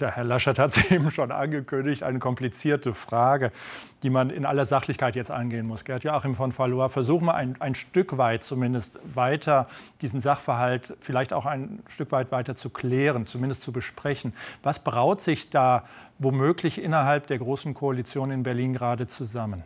der Herr Laschet hat es eben schon angekündigt, eine komplizierte Frage, die man in aller Sachlichkeit jetzt angehen muss. Gerd Joachim von Fallois, versuchen wir ein, ein Stück weit zumindest weiter diesen Sachverhalt vielleicht auch ein Stück weit weiter zu klären, zumindest zu besprechen. Was braut sich da womöglich innerhalb der Großen Koalition in Berlin gerade zusammen?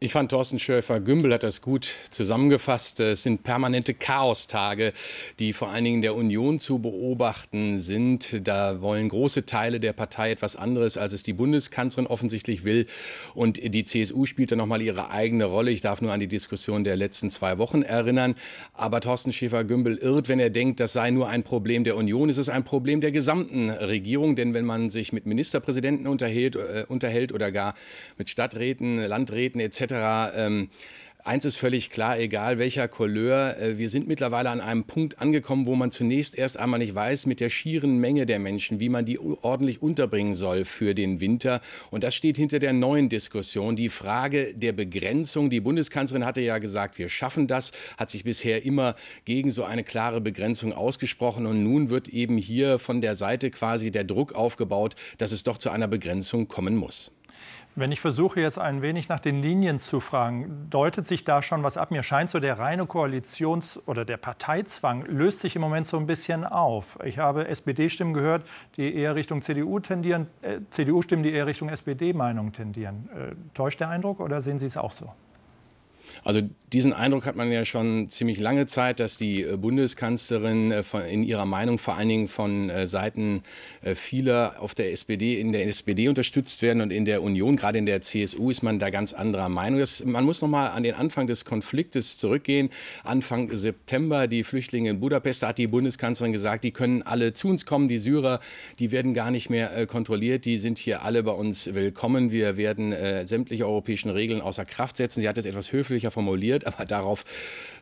Ich fand, Thorsten Schäfer-Gümbel hat das gut zusammengefasst. Es sind permanente Chaostage, die vor allen Dingen der Union zu beobachten sind. Da wollen große Teile der Partei etwas anderes, als es die Bundeskanzlerin offensichtlich will. Und die CSU spielt da nochmal ihre eigene Rolle. Ich darf nur an die Diskussion der letzten zwei Wochen erinnern. Aber Thorsten Schäfer-Gümbel irrt, wenn er denkt, das sei nur ein Problem der Union. Es ist ein Problem der gesamten Regierung. Denn wenn man sich mit Ministerpräsidenten unterhält, äh, unterhält oder gar mit Stadträten, Landräten etc., ähm, Eins ist völlig klar, egal welcher Couleur, äh, wir sind mittlerweile an einem Punkt angekommen, wo man zunächst erst einmal nicht weiß, mit der schieren Menge der Menschen, wie man die ordentlich unterbringen soll für den Winter. Und das steht hinter der neuen Diskussion. Die Frage der Begrenzung. Die Bundeskanzlerin hatte ja gesagt, wir schaffen das, hat sich bisher immer gegen so eine klare Begrenzung ausgesprochen. Und nun wird eben hier von der Seite quasi der Druck aufgebaut, dass es doch zu einer Begrenzung kommen muss. Wenn ich versuche jetzt ein wenig nach den Linien zu fragen, deutet sich da schon was ab? Mir scheint so der reine Koalitions- oder der Parteizwang löst sich im Moment so ein bisschen auf. Ich habe SPD-Stimmen gehört, die eher Richtung CDU tendieren, äh, CDU-Stimmen, die eher Richtung SPD-Meinung tendieren. Äh, täuscht der Eindruck oder sehen Sie es auch so? Also diesen Eindruck hat man ja schon ziemlich lange Zeit, dass die äh, Bundeskanzlerin äh, in ihrer Meinung vor allen Dingen von äh, Seiten vieler auf der SPD, in der SPD unterstützt werden und in der Union, gerade in der CSU, ist man da ganz anderer Meinung. Das, man muss nochmal an den Anfang des Konfliktes zurückgehen. Anfang September, die Flüchtlinge in Budapest, da hat die Bundeskanzlerin gesagt, die können alle zu uns kommen, die Syrer, die werden gar nicht mehr kontrolliert, die sind hier alle bei uns willkommen. Wir werden sämtliche europäischen Regeln außer Kraft setzen. Sie hat es etwas höflich ausführlicher formuliert, aber darauf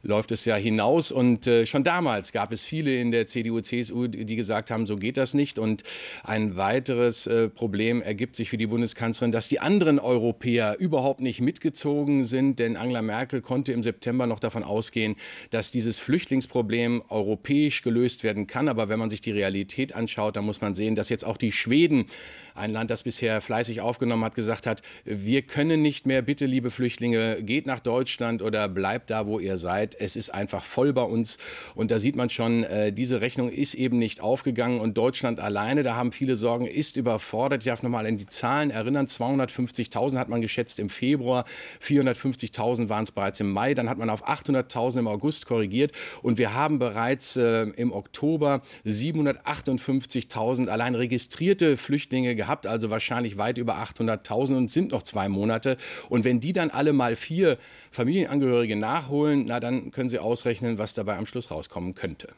läuft es ja hinaus. Und äh, schon damals gab es viele in der CDU, CSU, die gesagt haben, so geht das nicht. Und ein weiteres äh, Problem ergibt sich für die Bundeskanzlerin, dass die anderen Europäer überhaupt nicht mitgezogen sind, denn Angela Merkel konnte im September noch davon ausgehen, dass dieses Flüchtlingsproblem europäisch gelöst werden kann. Aber wenn man sich die Realität anschaut, dann muss man sehen, dass jetzt auch die Schweden, ein Land, das bisher fleißig aufgenommen hat, gesagt hat, wir können nicht mehr, bitte liebe Flüchtlinge, geht nach Deutschland Deutschland oder bleibt da, wo ihr seid. Es ist einfach voll bei uns. Und da sieht man schon, äh, diese Rechnung ist eben nicht aufgegangen. Und Deutschland alleine, da haben viele Sorgen, ist überfordert. Ich darf nochmal an die Zahlen erinnern. 250.000 hat man geschätzt im Februar, 450.000 waren es bereits im Mai. Dann hat man auf 800.000 im August korrigiert. Und wir haben bereits äh, im Oktober 758.000 allein registrierte Flüchtlinge gehabt, also wahrscheinlich weit über 800.000 und sind noch zwei Monate. Und wenn die dann alle mal vier Familienangehörige nachholen, na dann können Sie ausrechnen, was dabei am Schluss rauskommen könnte.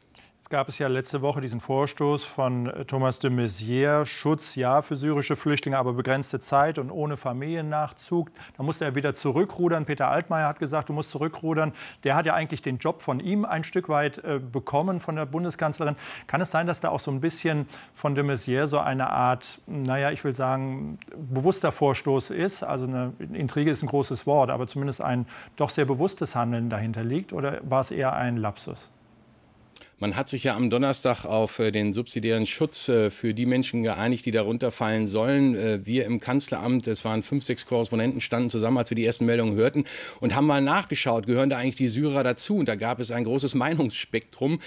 Jetzt gab es ja letzte Woche diesen Vorstoß von äh, Thomas de Maizière, Schutz ja für syrische Flüchtlinge, aber begrenzte Zeit und ohne Familiennachzug. Da musste er wieder zurückrudern. Peter Altmaier hat gesagt, du musst zurückrudern. Der hat ja eigentlich den Job von ihm ein Stück weit äh, bekommen, von der Bundeskanzlerin. Kann es sein, dass da auch so ein bisschen von de Maizière so eine Art, naja, ich will sagen, bewusster Vorstoß ist? Also eine Intrige ist ein großes Wort, aber zumindest ein doch sehr bewusstes Handeln dahinter liegt. Oder war es eher ein Lapsus? Man hat sich ja am Donnerstag auf äh, den subsidiären Schutz äh, für die Menschen geeinigt, die darunter fallen sollen. Äh, wir im Kanzleramt, es waren fünf, sechs Korrespondenten, standen zusammen, als wir die ersten Meldungen hörten und haben mal nachgeschaut, gehören da eigentlich die Syrer dazu? Und da gab es ein großes Meinungsspektrum.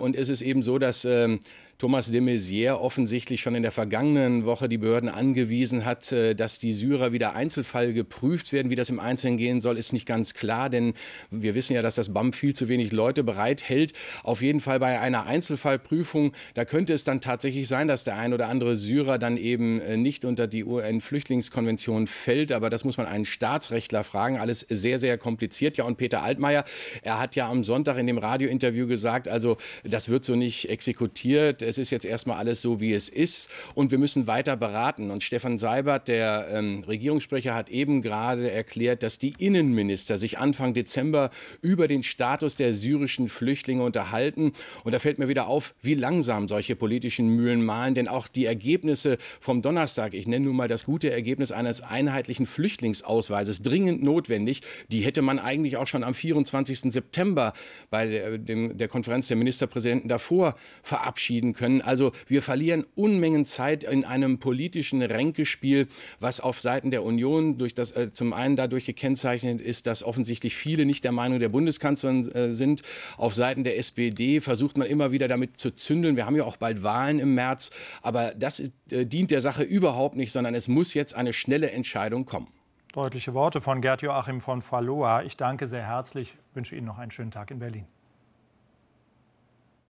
Und es ist eben so, dass ähm, Thomas de Maizière offensichtlich schon in der vergangenen Woche die Behörden angewiesen hat, äh, dass die Syrer wieder Einzelfall geprüft werden. Wie das im Einzelnen gehen soll, ist nicht ganz klar, denn wir wissen ja, dass das BAM viel zu wenig Leute bereithält. Auf jeden Fall bei einer Einzelfallprüfung, da könnte es dann tatsächlich sein, dass der ein oder andere Syrer dann eben äh, nicht unter die UN-Flüchtlingskonvention fällt. Aber das muss man einen Staatsrechtler fragen. Alles sehr, sehr kompliziert. Ja, und Peter Altmaier, er hat ja am Sonntag in dem Radiointerview gesagt, also das wird so nicht exekutiert es ist jetzt erstmal alles so, wie es ist und wir müssen weiter beraten. Und Stefan Seibert, der ähm, Regierungssprecher, hat eben gerade erklärt, dass die Innenminister sich Anfang Dezember über den Status der syrischen Flüchtlinge unterhalten. Und da fällt mir wieder auf, wie langsam solche politischen Mühlen malen, denn auch die Ergebnisse vom Donnerstag, ich nenne nun mal das gute Ergebnis eines einheitlichen Flüchtlingsausweises, dringend notwendig, die hätte man eigentlich auch schon am 24. September bei der, dem, der Konferenz der Ministerpräsidenten davor verabschieden verlieren können. Also wir verlieren Unmengen Zeit in einem politischen Ränkespiel, was auf Seiten der Union durch das, äh, zum einen dadurch gekennzeichnet ist, dass offensichtlich viele nicht der Meinung der Bundeskanzlerin äh, sind. Auf Seiten der SPD versucht man immer wieder damit zu zündeln. Wir haben ja auch bald Wahlen im März. Aber das ist, äh, dient der Sache überhaupt nicht, sondern es muss jetzt eine schnelle Entscheidung kommen. Deutliche Worte von Gerd Joachim von Falloa. Ich danke sehr herzlich, wünsche Ihnen noch einen schönen Tag in Berlin.